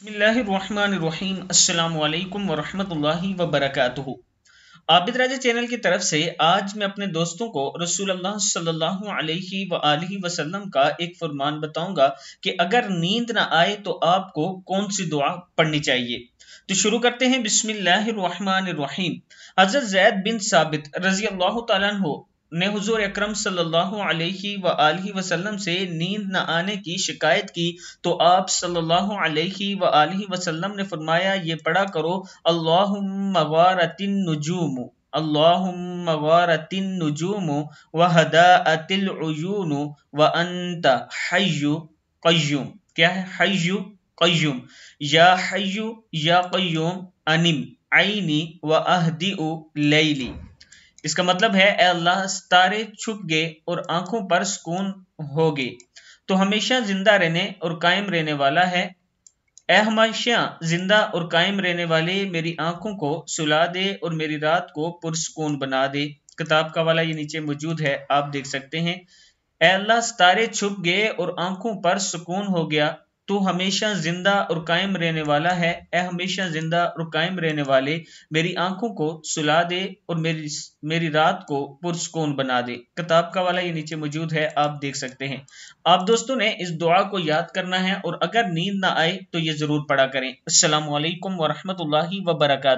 بسم اللہ الرحمن الرحیم السلام علیکم ورحمۃ اللہ وبرکاتہ عابد راجہ چینل کی طرف سے آج میں اپنے دوستوں کو رسول اللہ صلی اللہ علیہ وآلہ وسلم کا ایک فرمان بتاؤں گا کہ اگر نیند نہ آئے تو آپ کو کون سی دعا پڑھنی چاہیے تو شروع کرتے ہیں بسم اللہ الرحمن الرحیم حضرت زید بن ثابت رضی اللہ تعالیٰ عنہ نے حضور اکرم صلی اللہ علیہ وآلہ وسلم سے نیند نہ آنے کی شکایت کی تو آپ صلی اللہ علیہ وآلہ وسلم نے فرمایا یہ پڑھا کرو اللہم وارت النجوم اللہم وارت النجوم وہداءت العیون وانت حی قیوم کیا ہے حی قیوم یا حی یا قیوم انم عینی و اہدئو لیلی اس کا مطلب ہے اے اللہ ستارے چھپ گئے اور آنکھوں پر سکون ہو گئے تو ہمیشہ زندہ رہنے اور قائم رہنے والا ہے اے ہمیشہ زندہ اور قائم رہنے والے میری آنکھوں کو سلا دے اور میری رات کو پرسکون بنا دے کتاب کا والا یہ نیچے موجود ہے آپ دیکھ سکتے ہیں اے اللہ ستارے چھپ گئے اور آنکھوں پر سکون ہو گیا تو ہمیشہ زندہ اور قائم رہنے والا ہے اے ہمیشہ زندہ اور قائم رہنے والے میری آنکھوں کو سلا دے اور میری میری رات کو پرسکون بنا دے کتاب کا والا یہ نیچے موجود ہے آپ دیکھ سکتے ہیں آپ دوستوں نے اس دعا کو یاد کرنا ہے اور اگر نیند نہ آئے تو یہ ضرور پڑا کریں السلام علیکم ورحمۃ اللہ وبرکاتہ